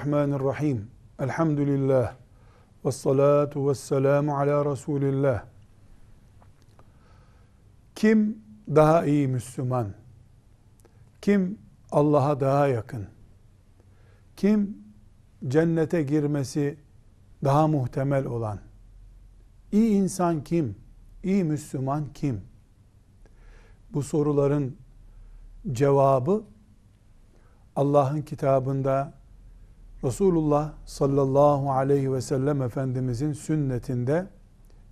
Bismillahirrahmanirrahim. Elhamdülillah. Ve salatu ve selamu ala Resulillah. Kim daha iyi Müslüman? Kim Allah'a daha yakın? Kim cennete girmesi daha muhtemel olan? İyi insan kim? İyi Müslüman kim? Bu soruların cevabı Allah'ın kitabında Resulullah sallallahu aleyhi ve sellem Efendimizin sünnetinde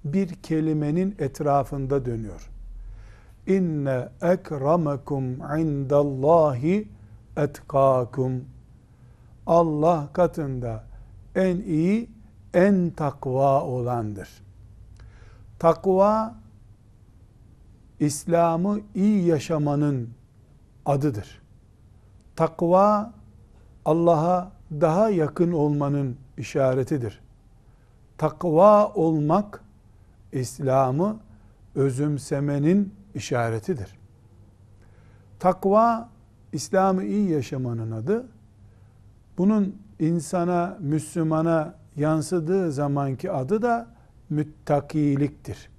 bir kelimenin etrafında dönüyor. İnne ekremekum indallahi etkakum. Allah katında en iyi, en takva olandır. Takva, İslam'ı iyi yaşamanın adıdır. Takva, Allah'a daha yakın olmanın işaretidir. Takva olmak İslam'ı özümsemenin işaretidir. Takva İslam'ı iyi yaşamanın adı. Bunun insana, Müslümana yansıdığı zamanki adı da müttakiliktir.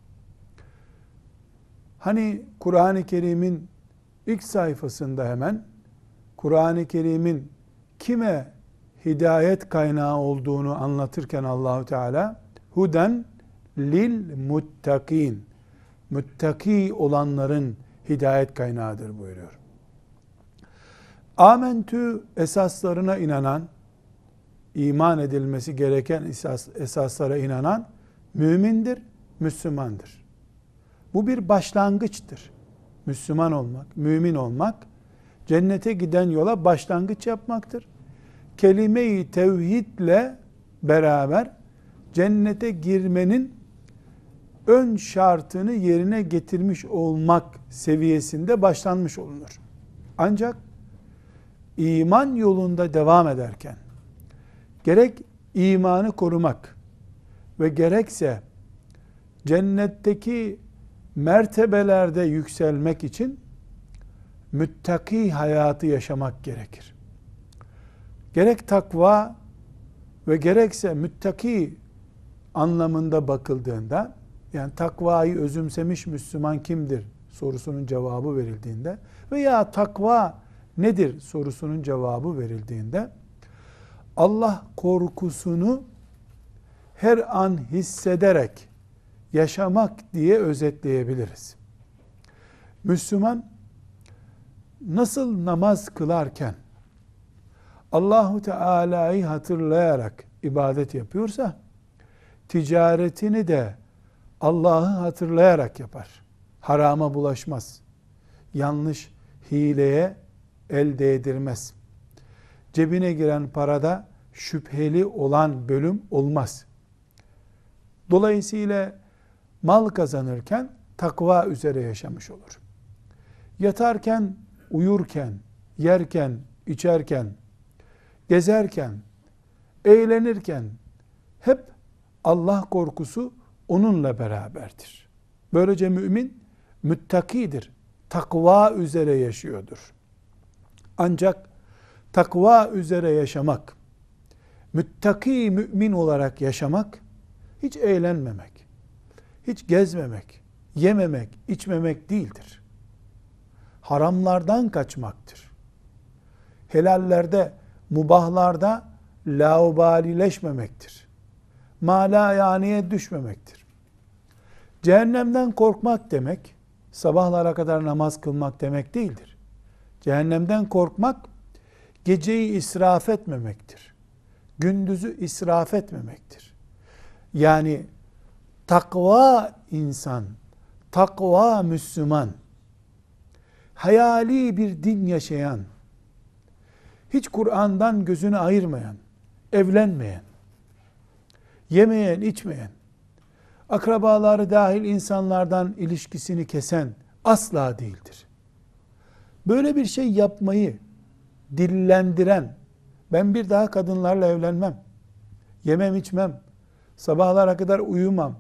Hani Kur'an-ı Kerim'in ilk sayfasında hemen Kur'an-ı Kerim'in kime hidayet kaynağı olduğunu anlatırken Allahu Teala huden lil muttakin muttaki olanların hidayet kaynağıdır buyuruyor. Amentü esaslarına inanan, iman edilmesi gereken esas, esaslara inanan mümindir, Müslümandır. Bu bir başlangıçtır. Müslüman olmak, mümin olmak, cennete giden yola başlangıç yapmaktır kelime-i tevhidle beraber cennete girmenin ön şartını yerine getirmiş olmak seviyesinde başlanmış olunur. Ancak iman yolunda devam ederken gerek imanı korumak ve gerekse cennetteki mertebelerde yükselmek için müttaki hayatı yaşamak gerekir gerek takva ve gerekse müttaki anlamında bakıldığında yani takvayı özümsemiş Müslüman kimdir sorusunun cevabı verildiğinde veya takva nedir sorusunun cevabı verildiğinde Allah korkusunu her an hissederek yaşamak diye özetleyebiliriz. Müslüman nasıl namaz kılarken Allahu Teala'yı hatırlayarak ibadet yapıyorsa ticaretini de Allah'ı hatırlayarak yapar. Harama bulaşmaz. Yanlış hileye el değdirmez. Cebine giren parada şüpheli olan bölüm olmaz. Dolayısıyla mal kazanırken takva üzere yaşamış olur. Yatarken, uyurken, yerken, içerken, gezerken, eğlenirken hep Allah korkusu onunla beraberdir. Böylece mümin müttakidir. Takva üzere yaşıyordur. Ancak takva üzere yaşamak, müttaki mümin olarak yaşamak, hiç eğlenmemek, hiç gezmemek, yememek, içmemek değildir. Haramlardan kaçmaktır. Helallerde mubahlarda laubalileşmemektir. Mala yaniye düşmemektir. Cehennemden korkmak demek, sabahlara kadar namaz kılmak demek değildir. Cehennemden korkmak, geceyi israf etmemektir. Gündüzü israf etmemektir. Yani takva insan, takva Müslüman, hayali bir din yaşayan, hiç Kur'an'dan gözünü ayırmayan, evlenmeyen, yemeyen, içmeyen, akrabaları dahil insanlardan ilişkisini kesen asla değildir. Böyle bir şey yapmayı dillendiren, ben bir daha kadınlarla evlenmem, yemem içmem, sabahlara kadar uyumam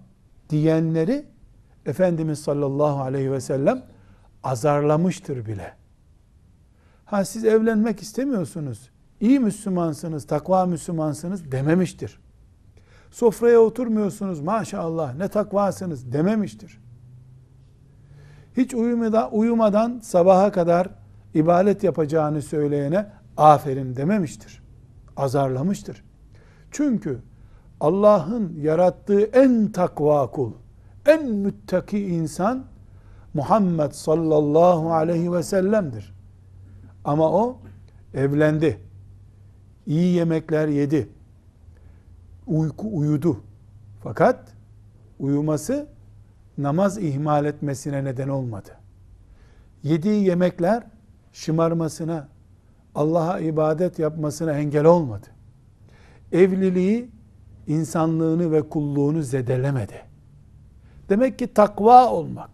diyenleri Efendimiz sallallahu aleyhi ve sellem azarlamıştır bile. Ha siz evlenmek istemiyorsunuz. iyi Müslümansınız, takva Müslümansınız dememiştir. Sofraya oturmuyorsunuz maşallah ne takvasınız dememiştir. Hiç uyumadan, uyumadan sabaha kadar ibadet yapacağını söyleyene aferin dememiştir. Azarlamıştır. Çünkü Allah'ın yarattığı en takva kul, en müttaki insan Muhammed sallallahu aleyhi ve sellem'dir. Ama o evlendi. İyi yemekler yedi. Uyku uyudu. Fakat uyuması namaz ihmal etmesine neden olmadı. Yediği yemekler şımarmasına, Allah'a ibadet yapmasına engel olmadı. Evliliği, insanlığını ve kulluğunu zedelemedi. Demek ki takva olmak,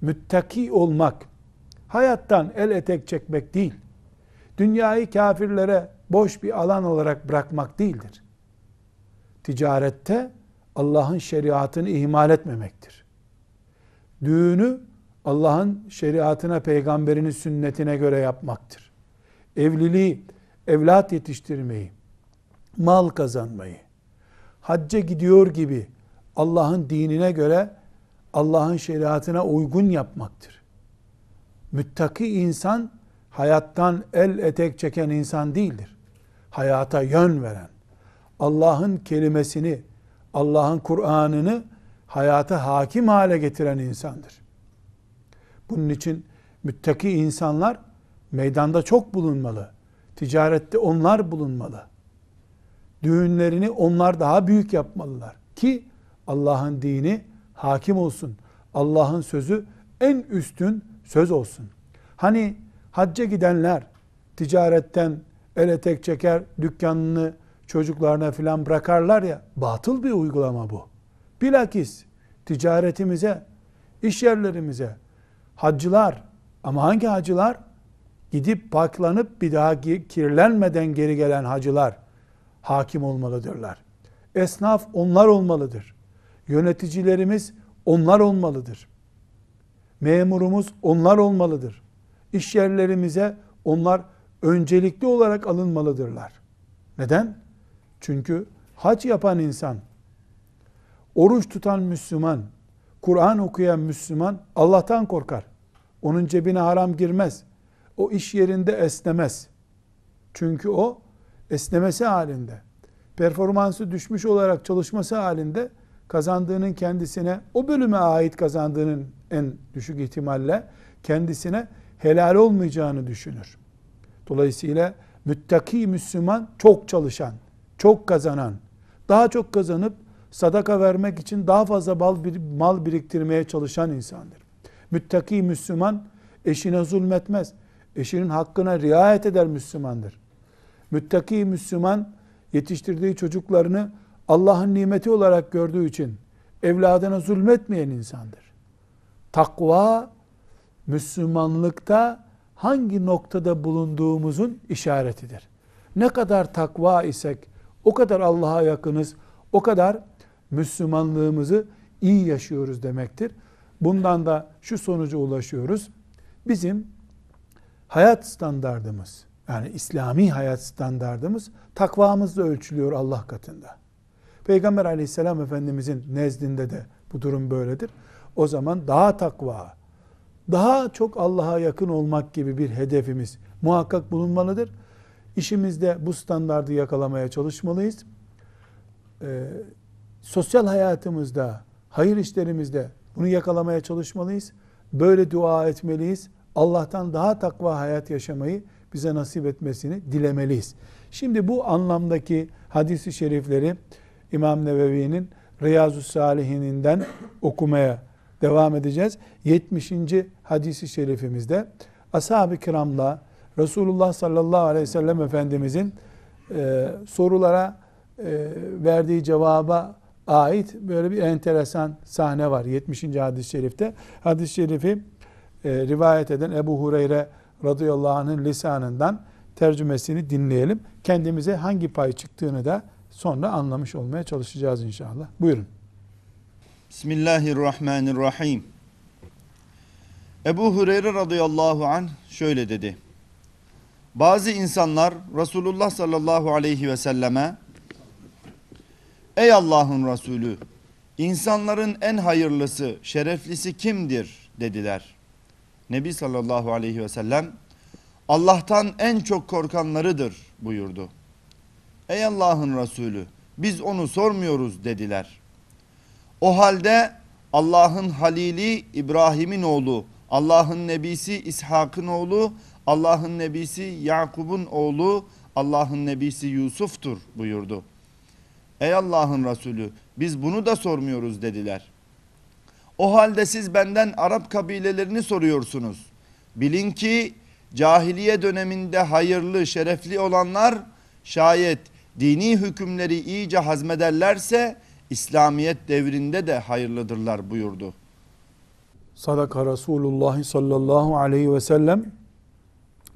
müttaki olmak, hayattan el etek çekmek değil. Dünyayı kafirlere boş bir alan olarak bırakmak değildir. Ticarette Allah'ın şeriatını ihmal etmemektir. Düğünü Allah'ın şeriatına, peygamberinin sünnetine göre yapmaktır. Evliliği, evlat yetiştirmeyi, mal kazanmayı, hacca gidiyor gibi Allah'ın dinine göre Allah'ın şeriatına uygun yapmaktır. Müttaki insan hayattan el etek çeken insan değildir. Hayata yön veren, Allah'ın kelimesini, Allah'ın Kur'an'ını hayata hakim hale getiren insandır. Bunun için müttaki insanlar meydanda çok bulunmalı. Ticarette onlar bulunmalı. Düğünlerini onlar daha büyük yapmalılar ki Allah'ın dini hakim olsun. Allah'ın sözü en üstün söz olsun. Hani hacca gidenler ticaretten ele tek çeker, dükkanını çocuklarına filan bırakarlar ya, batıl bir uygulama bu. Bilakis ticaretimize, iş yerlerimize, hacılar ama hangi hacılar? Gidip paklanıp bir daha kirlenmeden geri gelen hacılar hakim olmalıdırlar. Esnaf onlar olmalıdır. Yöneticilerimiz onlar olmalıdır memurumuz onlar olmalıdır. İş yerlerimize onlar öncelikli olarak alınmalıdırlar. Neden? Çünkü hac yapan insan, oruç tutan Müslüman, Kur'an okuyan Müslüman Allah'tan korkar. Onun cebine haram girmez. O iş yerinde esnemez. Çünkü o esnemesi halinde, performansı düşmüş olarak çalışması halinde kazandığının kendisine o bölüme ait kazandığının en düşük ihtimalle kendisine helal olmayacağını düşünür. Dolayısıyla müttaki Müslüman çok çalışan, çok kazanan, daha çok kazanıp sadaka vermek için daha fazla bal bir, mal biriktirmeye çalışan insandır. Müttaki Müslüman eşine zulmetmez. Eşinin hakkına riayet eder Müslümandır. Müttaki Müslüman yetiştirdiği çocuklarını Allah'ın nimeti olarak gördüğü için evladına zulmetmeyen insandır. Takva Müslümanlıkta hangi noktada bulunduğumuzun işaretidir. Ne kadar takva isek o kadar Allah'a yakınız, o kadar Müslümanlığımızı iyi yaşıyoruz demektir. Bundan da şu sonuca ulaşıyoruz. Bizim hayat standardımız, yani İslami hayat standardımız takvamızla ölçülüyor Allah katında. Peygamber aleyhisselam efendimizin nezdinde de bu durum böyledir. O zaman daha takva, daha çok Allah'a yakın olmak gibi bir hedefimiz muhakkak bulunmalıdır. İşimizde bu standardı yakalamaya çalışmalıyız. Ee, sosyal hayatımızda, hayır işlerimizde bunu yakalamaya çalışmalıyız. Böyle dua etmeliyiz. Allah'tan daha takva hayat yaşamayı bize nasip etmesini dilemeliyiz. Şimdi bu anlamdaki hadisi şerifleri İmam Nevevi'nin Riyazu Salihininden okumaya devam edeceğiz. 70. hadisi şerifimizde ashab-ı kiramla Resulullah sallallahu aleyhi ve sellem Efendimizin e, sorulara e, verdiği cevaba ait böyle bir enteresan sahne var 70. hadis-i şerifte. Hadis-i şerifi e, rivayet eden Ebu Hureyre radıyallahu anh'ın lisanından tercümesini dinleyelim. Kendimize hangi pay çıktığını da sonra anlamış olmaya çalışacağız inşallah. Buyurun. Bismillahirrahmanirrahim. Ebu Hureyre radıyallahu an şöyle dedi. Bazı insanlar Resulullah sallallahu aleyhi ve selleme Ey Allah'ın Resulü insanların en hayırlısı, şereflisi kimdir dediler. Nebi sallallahu aleyhi ve sellem Allah'tan en çok korkanlarıdır buyurdu. Ey Allah'ın Resulü biz onu sormuyoruz dediler. O halde Allah'ın Halili İbrahim'in oğlu, Allah'ın Nebisi İshak'ın oğlu, Allah'ın Nebisi Yakub'un oğlu, Allah'ın Nebisi Yusuf'tur buyurdu. Ey Allah'ın Resulü biz bunu da sormuyoruz dediler. O halde siz benden Arap kabilelerini soruyorsunuz. Bilin ki cahiliye döneminde hayırlı, şerefli olanlar şayet dini hükümleri iyice hazmederlerse İslamiyet devrinde de hayırlıdırlar buyurdu. Sadaka Resulullah sallallahu aleyhi ve sellem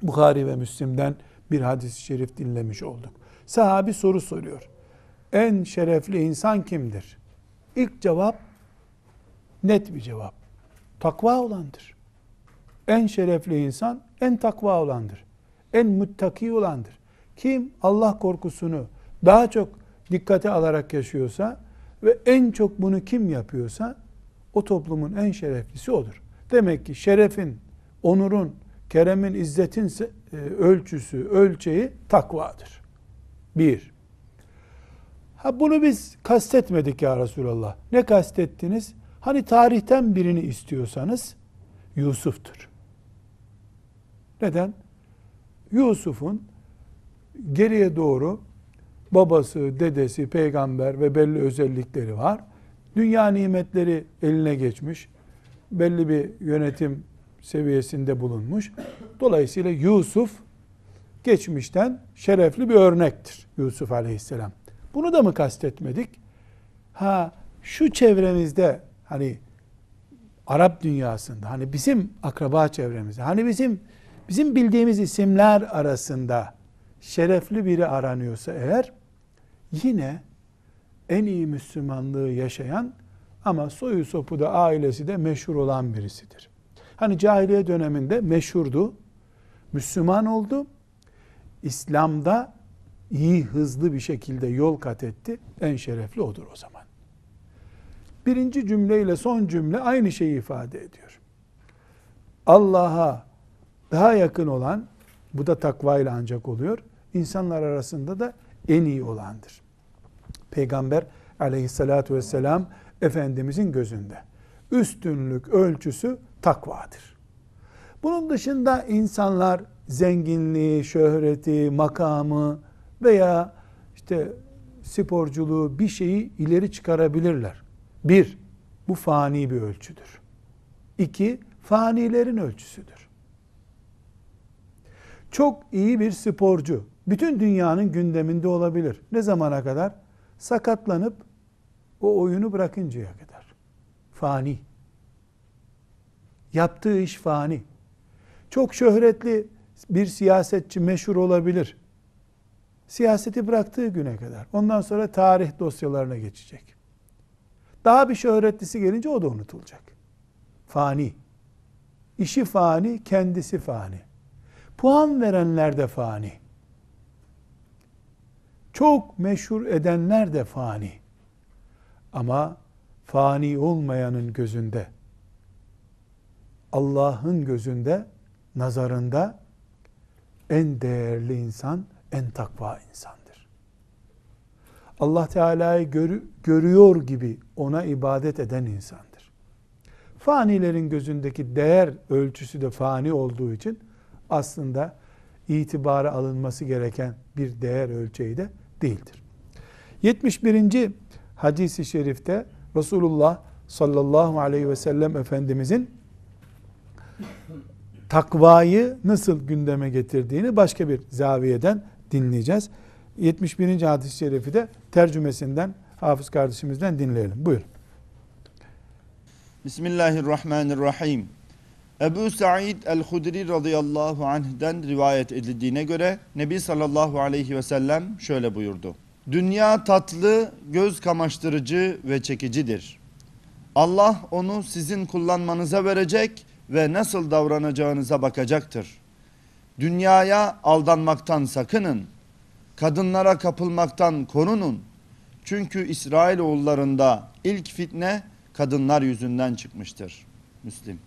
Bukhari ve Müslim'den bir hadis-i şerif dinlemiş olduk. Sahabi soru soruyor. En şerefli insan kimdir? İlk cevap net bir cevap. Takva olandır. En şerefli insan en takva olandır. En muttaki olandır. Kim Allah korkusunu daha çok dikkate alarak yaşıyorsa ve en çok bunu kim yapıyorsa o toplumun en şereflisi odur. Demek ki şerefin, onurun, keremin, izzetin e, ölçüsü, ölçeği takvadır. Bir. Ha bunu biz kastetmedik ya Resulallah. Ne kastettiniz? Hani tarihten birini istiyorsanız Yusuf'tur. Neden? Yusuf'un Geriye doğru babası, dedesi, peygamber ve belli özellikleri var. Dünya nimetleri eline geçmiş. Belli bir yönetim seviyesinde bulunmuş. Dolayısıyla Yusuf geçmişten şerefli bir örnektir Yusuf Aleyhisselam. Bunu da mı kastetmedik? Ha şu çevremizde hani Arap dünyasında hani bizim akraba çevremizde hani bizim bizim bildiğimiz isimler arasında şerefli biri aranıyorsa eğer yine en iyi Müslümanlığı yaşayan ama soyu sopu da ailesi de meşhur olan birisidir. Hani cahiliye döneminde meşhurdu. Müslüman oldu. İslam'da iyi hızlı bir şekilde yol kat etti. En şerefli odur o zaman. Birinci cümleyle son cümle aynı şeyi ifade ediyor. Allah'a daha yakın olan bu da takva ile ancak oluyor insanlar arasında da en iyi olandır. Peygamber aleyhissalatu vesselam Efendimizin gözünde. Üstünlük ölçüsü takvadır. Bunun dışında insanlar zenginliği, şöhreti, makamı veya işte sporculuğu bir şeyi ileri çıkarabilirler. Bir, bu fani bir ölçüdür. İki, fanilerin ölçüsüdür. Çok iyi bir sporcu, bütün dünyanın gündeminde olabilir. Ne zamana kadar? Sakatlanıp o oyunu bırakıncaya kadar. Fani. Yaptığı iş fani. Çok şöhretli bir siyasetçi meşhur olabilir. Siyaseti bıraktığı güne kadar. Ondan sonra tarih dosyalarına geçecek. Daha bir şöhretlisi gelince o da unutulacak. Fani. İşi fani, kendisi fani. Puan verenler de fani çok meşhur edenler de fani. Ama fani olmayanın gözünde, Allah'ın gözünde, nazarında en değerli insan, en takva insandır. Allah Teala'yı gör, görüyor gibi ona ibadet eden insandır. Fanilerin gözündeki değer ölçüsü de fani olduğu için aslında itibara alınması gereken bir değer ölçeği de değildir. 71. hadisi şerifte Resulullah sallallahu aleyhi ve sellem Efendimizin takvayı nasıl gündeme getirdiğini başka bir zaviyeden dinleyeceğiz. 71. hadis-i şerifi de tercümesinden hafız kardeşimizden dinleyelim. Buyurun. Bismillahirrahmanirrahim. Ebu Sa'id el-Hudri radıyallahu anh'den rivayet edildiğine göre Nebi sallallahu aleyhi ve sellem şöyle buyurdu. Dünya tatlı, göz kamaştırıcı ve çekicidir. Allah onu sizin kullanmanıza verecek ve nasıl davranacağınıza bakacaktır. Dünyaya aldanmaktan sakının. Kadınlara kapılmaktan korunun. Çünkü İsrail oğullarında ilk fitne kadınlar yüzünden çıkmıştır. Müslim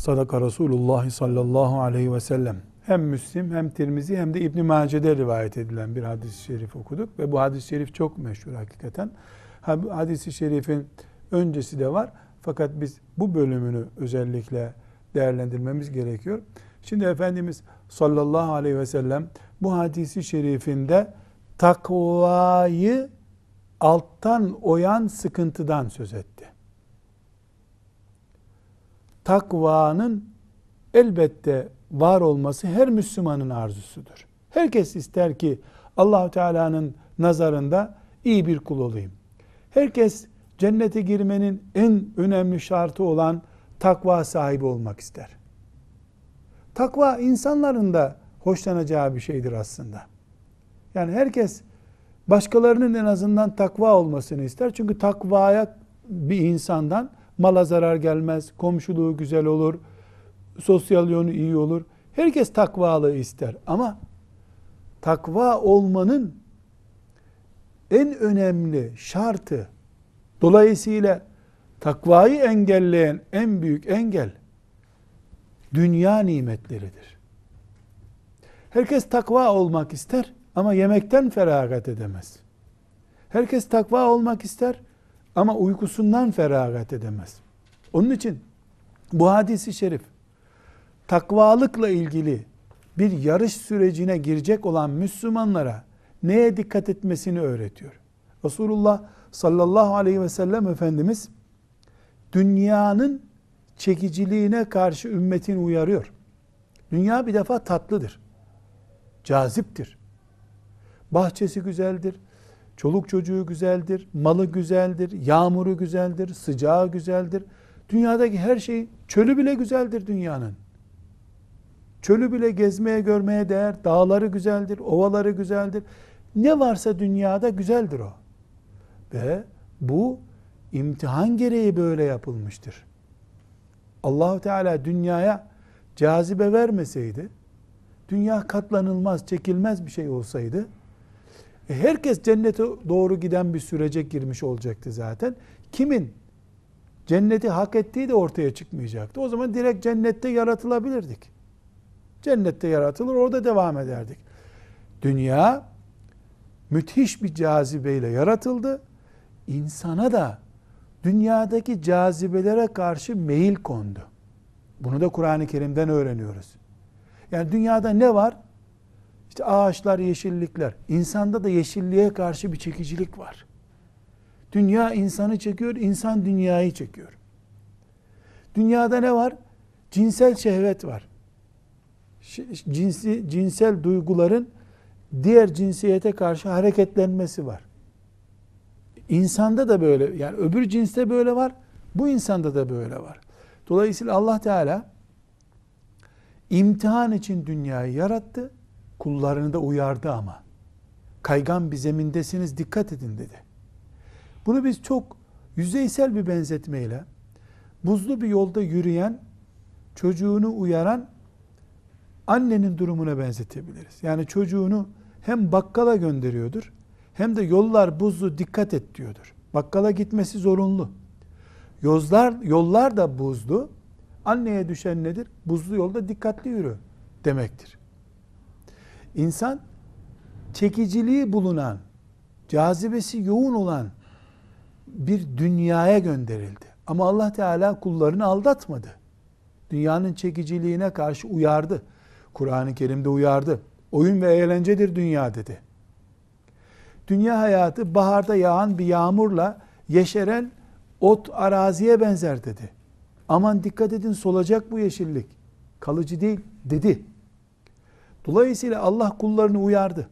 Sadaka Resulullah sallallahu aleyhi ve sellem. Hem Müslim hem Tirmizi hem de İbn Mace'de rivayet edilen bir hadis-i şerif okuduk ve bu hadis-i şerif çok meşhur hakikaten. Hadis-i şerifin öncesi de var fakat biz bu bölümünü özellikle değerlendirmemiz gerekiyor. Şimdi Efendimiz sallallahu aleyhi ve sellem bu hadisi şerifinde takvayı alttan oyan sıkıntıdan söz etti takvanın elbette var olması her Müslümanın arzusudur. Herkes ister ki Allahu Teala'nın nazarında iyi bir kul olayım. Herkes cennete girmenin en önemli şartı olan takva sahibi olmak ister. Takva insanların da hoşlanacağı bir şeydir aslında. Yani herkes başkalarının en azından takva olmasını ister. Çünkü takvaya bir insandan Mala zarar gelmez, komşuluğu güzel olur, sosyal yönü iyi olur. Herkes takvalığı ister ama takva olmanın en önemli şartı dolayısıyla takvayı engelleyen en büyük engel dünya nimetleridir. Herkes takva olmak ister ama yemekten feragat edemez. Herkes takva olmak ister ama uykusundan feragat edemez. Onun için bu hadisi şerif takvalıkla ilgili bir yarış sürecine girecek olan Müslümanlara neye dikkat etmesini öğretiyor. Resulullah sallallahu aleyhi ve sellem Efendimiz dünyanın çekiciliğine karşı ümmetini uyarıyor. Dünya bir defa tatlıdır. Caziptir. Bahçesi güzeldir. Çoluk çocuğu güzeldir, malı güzeldir, yağmuru güzeldir, sıcağı güzeldir. Dünyadaki her şey, çölü bile güzeldir dünyanın. Çölü bile gezmeye görmeye değer, dağları güzeldir, ovaları güzeldir. Ne varsa dünyada güzeldir o. Ve bu imtihan gereği böyle yapılmıştır. Allahu Teala dünyaya cazibe vermeseydi, dünya katlanılmaz, çekilmez bir şey olsaydı, e, herkes cennete doğru giden bir sürece girmiş olacaktı zaten. Kimin cenneti hak ettiği de ortaya çıkmayacaktı. O zaman direkt cennette yaratılabilirdik. Cennette yaratılır, orada devam ederdik. Dünya müthiş bir cazibeyle yaratıldı. İnsana da dünyadaki cazibelere karşı meyil kondu. Bunu da Kur'an-ı Kerim'den öğreniyoruz. Yani dünyada ne var? İşte ağaçlar, yeşillikler. İnsanda da yeşilliğe karşı bir çekicilik var. Dünya insanı çekiyor, insan dünyayı çekiyor. Dünyada ne var? Cinsel şehvet var. Cinsi, cinsel duyguların diğer cinsiyete karşı hareketlenmesi var. İnsanda da böyle, yani öbür cinste böyle var, bu insanda da böyle var. Dolayısıyla Allah Teala imtihan için dünyayı yarattı Kullarını da uyardı ama. Kaygan bir zemindesiniz dikkat edin dedi. Bunu biz çok yüzeysel bir benzetmeyle buzlu bir yolda yürüyen çocuğunu uyaran annenin durumuna benzetebiliriz. Yani çocuğunu hem bakkala gönderiyordur hem de yollar buzlu dikkat et diyordur. Bakkala gitmesi zorunlu. Yozlar, yollar da buzlu. Anneye düşen nedir? Buzlu yolda dikkatli yürü demektir. İnsan çekiciliği bulunan, cazibesi yoğun olan bir dünyaya gönderildi. Ama Allah Teala kullarını aldatmadı. Dünyanın çekiciliğine karşı uyardı. Kur'an-ı Kerim'de uyardı. Oyun ve eğlencedir dünya dedi. Dünya hayatı baharda yağan bir yağmurla yeşeren ot araziye benzer dedi. Aman dikkat edin solacak bu yeşillik. Kalıcı değil dedi. Dolayısıyla Allah kullarını uyardı.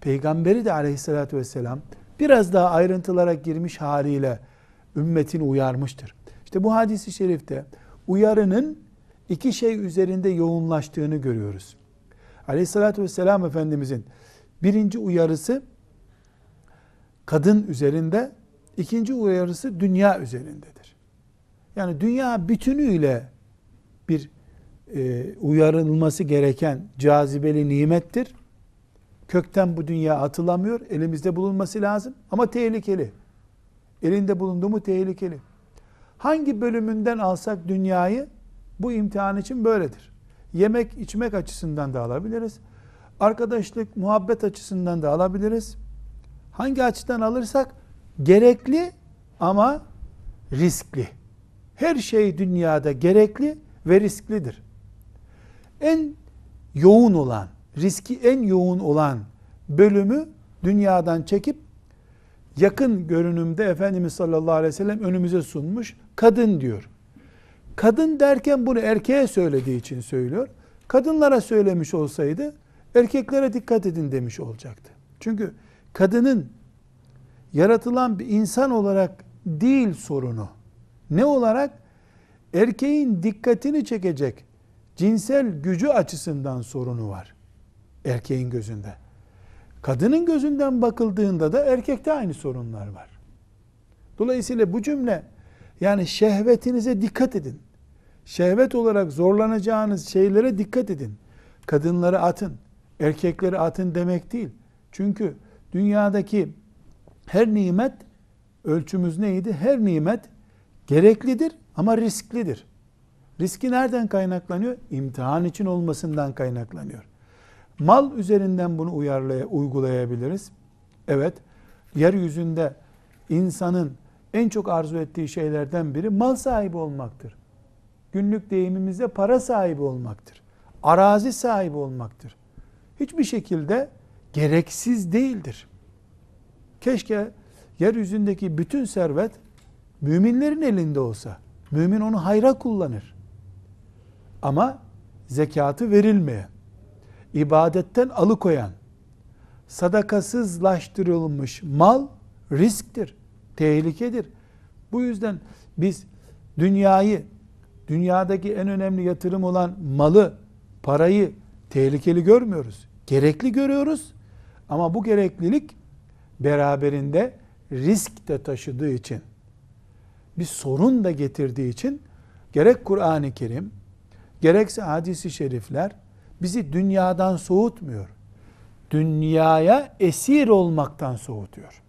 Peygamberi de aleyhissalatü vesselam biraz daha ayrıntılara girmiş haliyle ümmetini uyarmıştır. İşte bu hadisi şerifte uyarının iki şey üzerinde yoğunlaştığını görüyoruz. Aleyhissalatü vesselam Efendimizin birinci uyarısı kadın üzerinde, ikinci uyarısı dünya üzerindedir. Yani dünya bütünüyle bir e, uyarılması gereken cazibeli nimettir. Kökten bu dünya atılamıyor. Elimizde bulunması lazım ama tehlikeli. Elinde bulundu mu tehlikeli. Hangi bölümünden alsak dünyayı bu imtihan için böyledir. Yemek içmek açısından da alabiliriz. Arkadaşlık, muhabbet açısından da alabiliriz. Hangi açıdan alırsak gerekli ama riskli. Her şey dünyada gerekli ve risklidir en yoğun olan, riski en yoğun olan bölümü dünyadan çekip yakın görünümde Efendimiz sallallahu aleyhi ve sellem önümüze sunmuş kadın diyor. Kadın derken bunu erkeğe söylediği için söylüyor. Kadınlara söylemiş olsaydı erkeklere dikkat edin demiş olacaktı. Çünkü kadının yaratılan bir insan olarak değil sorunu. Ne olarak? Erkeğin dikkatini çekecek cinsel gücü açısından sorunu var. Erkeğin gözünde. Kadının gözünden bakıldığında da erkekte aynı sorunlar var. Dolayısıyla bu cümle yani şehvetinize dikkat edin. Şehvet olarak zorlanacağınız şeylere dikkat edin. Kadınları atın, erkekleri atın demek değil. Çünkü dünyadaki her nimet ölçümüz neydi? Her nimet gereklidir ama risklidir. Riski nereden kaynaklanıyor? İmtihan için olmasından kaynaklanıyor. Mal üzerinden bunu uyarlaya, uygulayabiliriz. Evet, yeryüzünde insanın en çok arzu ettiği şeylerden biri mal sahibi olmaktır. Günlük deyimimizde para sahibi olmaktır. Arazi sahibi olmaktır. Hiçbir şekilde gereksiz değildir. Keşke yeryüzündeki bütün servet müminlerin elinde olsa. Mümin onu hayra kullanır. Ama zekatı verilmeyen, ibadetten alıkoyan, sadakasızlaştırılmış mal risktir, tehlikedir. Bu yüzden biz dünyayı, dünyadaki en önemli yatırım olan malı, parayı tehlikeli görmüyoruz. Gerekli görüyoruz. Ama bu gereklilik beraberinde risk de taşıdığı için, bir sorun da getirdiği için gerek Kur'an-ı Kerim, gerekse hadisi şerifler bizi dünyadan soğutmuyor. Dünyaya esir olmaktan soğutuyor.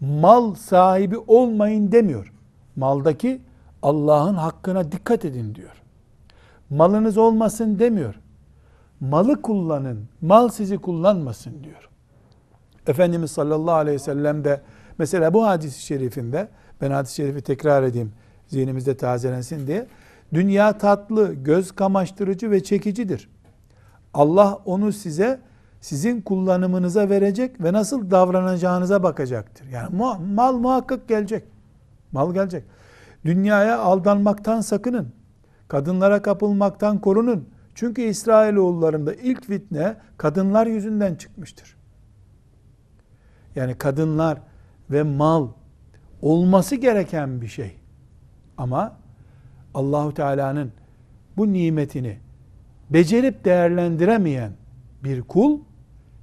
Mal sahibi olmayın demiyor. Maldaki Allah'ın hakkına dikkat edin diyor. Malınız olmasın demiyor. Malı kullanın, mal sizi kullanmasın diyor. Efendimiz sallallahu aleyhi ve sellem de mesela bu hadisi şerifinde ben hadis-i şerifi tekrar edeyim zihnimizde tazelensin diye Dünya tatlı, göz kamaştırıcı ve çekicidir. Allah onu size sizin kullanımınıza verecek ve nasıl davranacağınıza bakacaktır. Yani mal muhakkak gelecek. Mal gelecek. Dünyaya aldanmaktan sakının. Kadınlara kapılmaktan korunun. Çünkü İsrailoğullarında ilk fitne kadınlar yüzünden çıkmıştır. Yani kadınlar ve mal olması gereken bir şey. Ama Allahu Teala'nın bu nimetini becerip değerlendiremeyen bir kul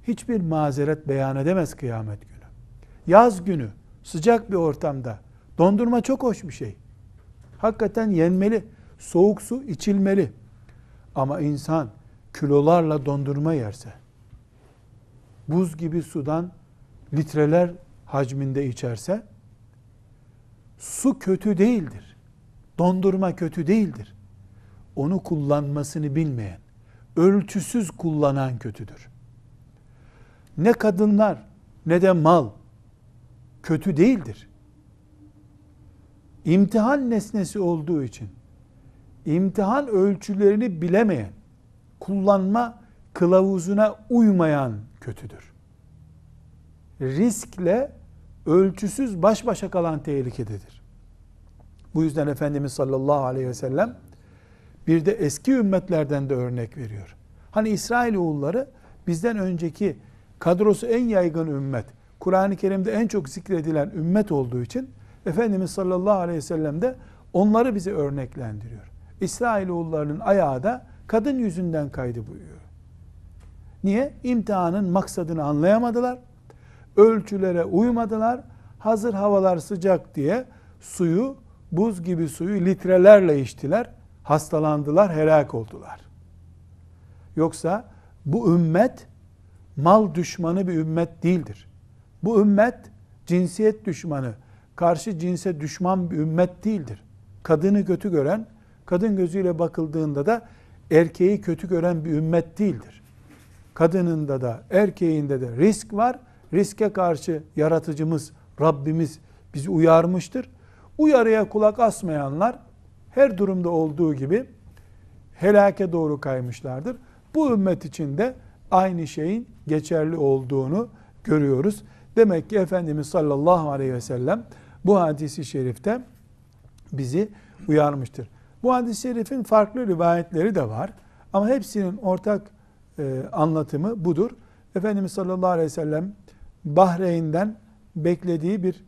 hiçbir mazeret beyan edemez kıyamet günü. Yaz günü sıcak bir ortamda dondurma çok hoş bir şey. Hakikaten yenmeli, soğuk su içilmeli. Ama insan kilolarla dondurma yerse buz gibi sudan litreler hacminde içerse su kötü değildir. Dondurma kötü değildir. Onu kullanmasını bilmeyen, ölçüsüz kullanan kötüdür. Ne kadınlar ne de mal kötü değildir. İmtihan nesnesi olduğu için imtihan ölçülerini bilemeyen, kullanma kılavuzuna uymayan kötüdür. Riskle ölçüsüz baş başa kalan tehlikededir. Bu yüzden Efendimiz sallallahu aleyhi ve sellem bir de eski ümmetlerden de örnek veriyor. Hani İsrail oğulları bizden önceki kadrosu en yaygın ümmet, Kur'an-ı Kerim'de en çok zikredilen ümmet olduğu için Efendimiz sallallahu aleyhi ve sellem de onları bize örneklendiriyor. İsrail oğullarının ayağı da kadın yüzünden kaydı buyuruyor. Niye? İmtihanın maksadını anlayamadılar. Ölçülere uymadılar. Hazır havalar sıcak diye suyu buz gibi suyu litrelerle içtiler, hastalandılar, helak oldular. Yoksa bu ümmet mal düşmanı bir ümmet değildir. Bu ümmet cinsiyet düşmanı, karşı cinse düşman bir ümmet değildir. Kadını kötü gören, kadın gözüyle bakıldığında da erkeği kötü gören bir ümmet değildir. Kadınında da erkeğinde de risk var. Riske karşı yaratıcımız, Rabbimiz bizi uyarmıştır Uyarıya kulak asmayanlar her durumda olduğu gibi helake doğru kaymışlardır. Bu ümmet için de aynı şeyin geçerli olduğunu görüyoruz. Demek ki Efendimiz sallallahu aleyhi ve sellem bu hadisi şerifte bizi uyarmıştır. Bu hadis-i şerifin farklı rivayetleri de var. Ama hepsinin ortak e, anlatımı budur. Efendimiz sallallahu aleyhi ve sellem Bahreyn'den beklediği bir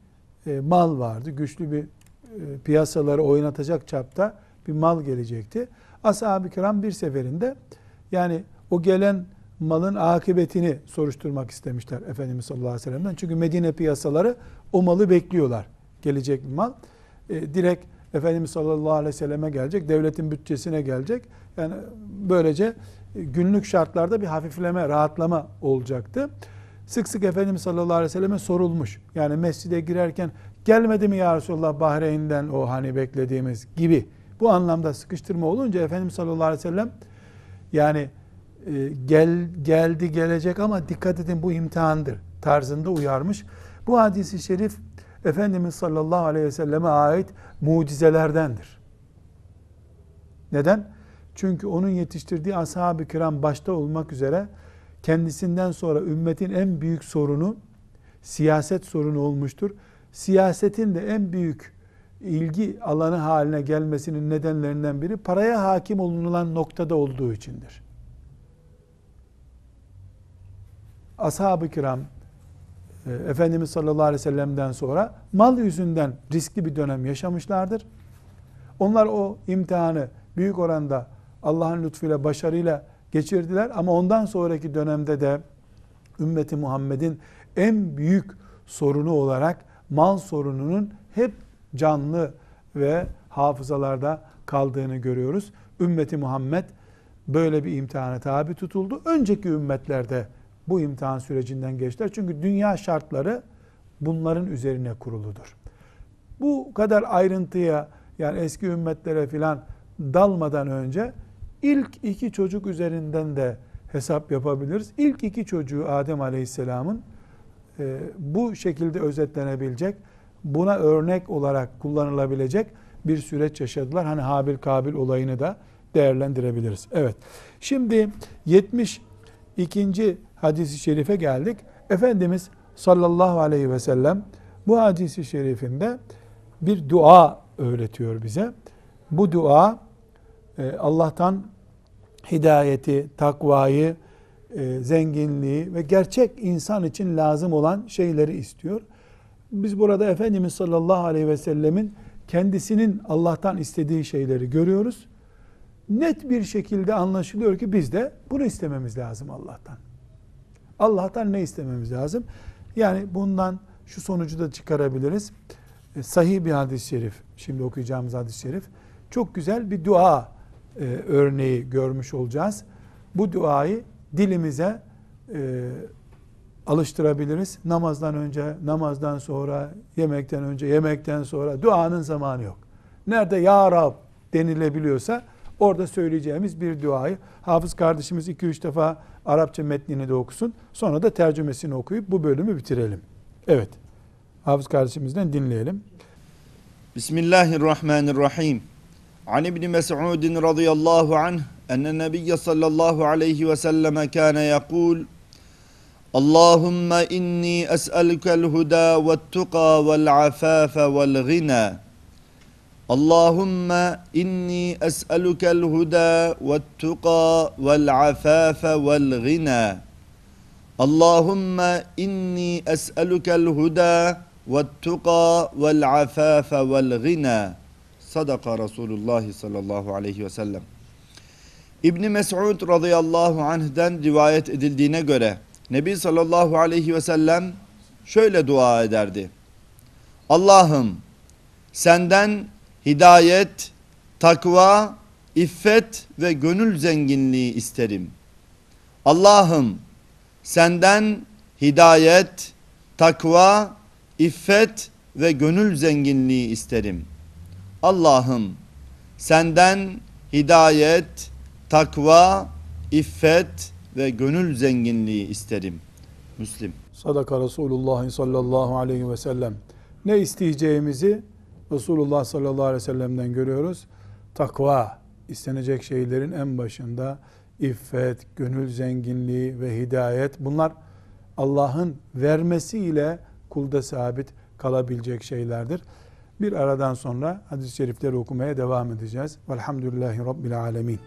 e, mal vardı. Güçlü bir e, piyasaları oynatacak çapta bir mal gelecekti. Ashab-ı kiram bir seferinde yani o gelen malın akıbetini soruşturmak istemişler Efendimiz sallallahu aleyhi ve sellem'den. Çünkü Medine piyasaları o malı bekliyorlar. Gelecek bir mal. E, direkt Efendimiz sallallahu aleyhi ve selleme gelecek. Devletin bütçesine gelecek. Yani böylece günlük şartlarda bir hafifleme, rahatlama olacaktı. Sık sık Efendimiz sallallahu aleyhi ve selleme sorulmuş. Yani mescide girerken gelmedi mi ya Resulallah Bahreyn'den o hani beklediğimiz gibi. Bu anlamda sıkıştırma olunca Efendimiz sallallahu aleyhi ve sellem yani e, gel geldi gelecek ama dikkat edin bu imtihandır tarzında uyarmış. Bu hadisi şerif Efendimiz sallallahu aleyhi ve selleme ait mucizelerdendir. Neden? Çünkü onun yetiştirdiği ashab-ı kiram başta olmak üzere kendisinden sonra ümmetin en büyük sorunu siyaset sorunu olmuştur. Siyasetin de en büyük ilgi alanı haline gelmesinin nedenlerinden biri paraya hakim olunulan noktada olduğu içindir. Ashab-ı kiram e, Efendimiz sallallahu aleyhi ve sellem'den sonra mal yüzünden riskli bir dönem yaşamışlardır. Onlar o imtihanı büyük oranda Allah'ın lütfuyla, başarıyla geçirdiler. Ama ondan sonraki dönemde de ümmeti Muhammed'in en büyük sorunu olarak mal sorununun hep canlı ve hafızalarda kaldığını görüyoruz. Ümmeti Muhammed böyle bir imtihana tabi tutuldu. Önceki ümmetlerde bu imtihan sürecinden geçtiler. Çünkü dünya şartları bunların üzerine kuruludur. Bu kadar ayrıntıya yani eski ümmetlere filan dalmadan önce ilk iki çocuk üzerinden de hesap yapabiliriz. İlk iki çocuğu Adem Aleyhisselam'ın e, bu şekilde özetlenebilecek, buna örnek olarak kullanılabilecek bir süreç yaşadılar. Hani Habil Kabil olayını da değerlendirebiliriz. Evet. Şimdi 72. hadisi şerife geldik. Efendimiz sallallahu aleyhi ve sellem bu hadisi şerifinde bir dua öğretiyor bize. Bu dua e, Allah'tan hidayeti, takvayı, e, zenginliği ve gerçek insan için lazım olan şeyleri istiyor. Biz burada Efendimiz sallallahu aleyhi ve sellemin kendisinin Allah'tan istediği şeyleri görüyoruz. Net bir şekilde anlaşılıyor ki biz de bunu istememiz lazım Allah'tan. Allah'tan ne istememiz lazım? Yani bundan şu sonucu da çıkarabiliriz. E, sahih bir hadis-i şerif, şimdi okuyacağımız hadis-i şerif. Çok güzel bir dua e, örneği görmüş olacağız. Bu duayı dilimize e, alıştırabiliriz. Namazdan önce, namazdan sonra, yemekten önce, yemekten sonra duanın zamanı yok. Nerede Ya Rab denilebiliyorsa orada söyleyeceğimiz bir duayı hafız kardeşimiz 2-3 defa Arapça metnini de okusun. Sonra da tercümesini okuyup bu bölümü bitirelim. Evet. Hafız kardeşimizden dinleyelim. Bismillahirrahmanirrahim. عن ابن مسعود رضي الله عنه أن النبي صلى الله عليه وسلم كان يقول اللهم إني أسألك الهدى والتقى والعفاف والغنى اللهم إني أسألك الهدى والتقى والعفاف والغنى اللهم إني أسألك الهدى والتقى والعفاف والغنى Sadaka Resulullah sallallahu aleyhi ve sellem. İbni Mes'ud radıyallahu anh'den rivayet edildiğine göre Nebi sallallahu aleyhi ve sellem şöyle dua ederdi. Allah'ım senden hidayet, takva, iffet ve gönül zenginliği isterim. Allah'ım senden hidayet, takva, iffet ve gönül zenginliği isterim.'' Allah'ım senden hidayet, takva, iffet ve gönül zenginliği isterim. Müslim. Sadaka Resulullah sallallahu aleyhi ve sellem. Ne isteyeceğimizi Resulullah sallallahu aleyhi ve sellem'den görüyoruz. Takva istenecek şeylerin en başında iffet, gönül zenginliği ve hidayet bunlar Allah'ın vermesiyle kulda sabit kalabilecek şeylerdir. Bir aradan sonra hadis-i şerifleri okumaya devam edeceğiz. Velhamdülillahi Rabbil Alemin.